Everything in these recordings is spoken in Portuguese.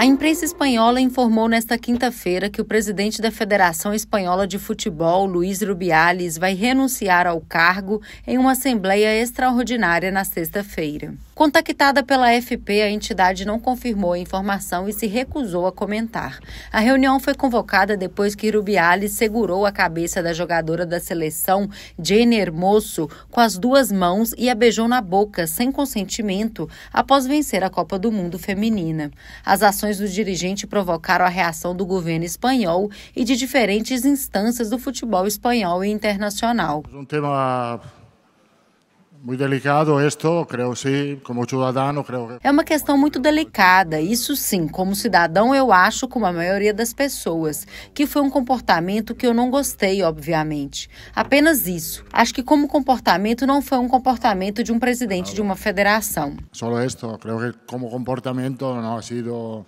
A imprensa espanhola informou nesta quinta-feira que o presidente da Federação Espanhola de Futebol, Luiz Rubiales, vai renunciar ao cargo em uma assembleia extraordinária na sexta-feira. Contactada pela FP, a entidade não confirmou a informação e se recusou a comentar. A reunião foi convocada depois que Rubiales segurou a cabeça da jogadora da seleção, Jane Hermoso, com as duas mãos e a beijou na boca, sem consentimento, após vencer a Copa do Mundo Feminina. As ações do dirigente provocaram a reação do governo espanhol e de diferentes instâncias do futebol espanhol e internacional. Um tema muito delicado isto, creio sim, como cidadão, creio É uma questão muito delicada, isso sim, como cidadão eu acho, como a maioria das pessoas, que foi um comportamento que eu não gostei, obviamente. Apenas isso. Acho que como comportamento não foi um comportamento de um presidente de uma federação. Só isto, creio que como comportamento não ha sido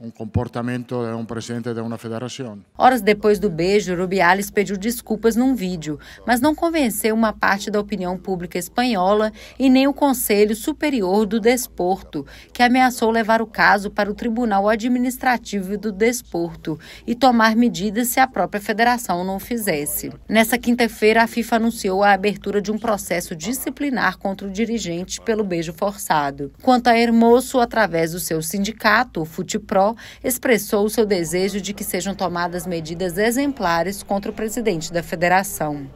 um comportamento de um presidente de uma federação. Horas depois do beijo, Rubiales pediu desculpas num vídeo, mas não convenceu uma parte da opinião pública espanhola e nem o Conselho Superior do Desporto, que ameaçou levar o caso para o Tribunal Administrativo do Desporto e tomar medidas se a própria federação não fizesse. Nessa quinta-feira, a FIFA anunciou a abertura de um processo disciplinar contra o dirigente pelo beijo forçado. Quanto a Hermoso, através do seu sindicato, o Futipro, expressou expressou seu desejo de que sejam tomadas medidas exemplares contra o presidente da federação.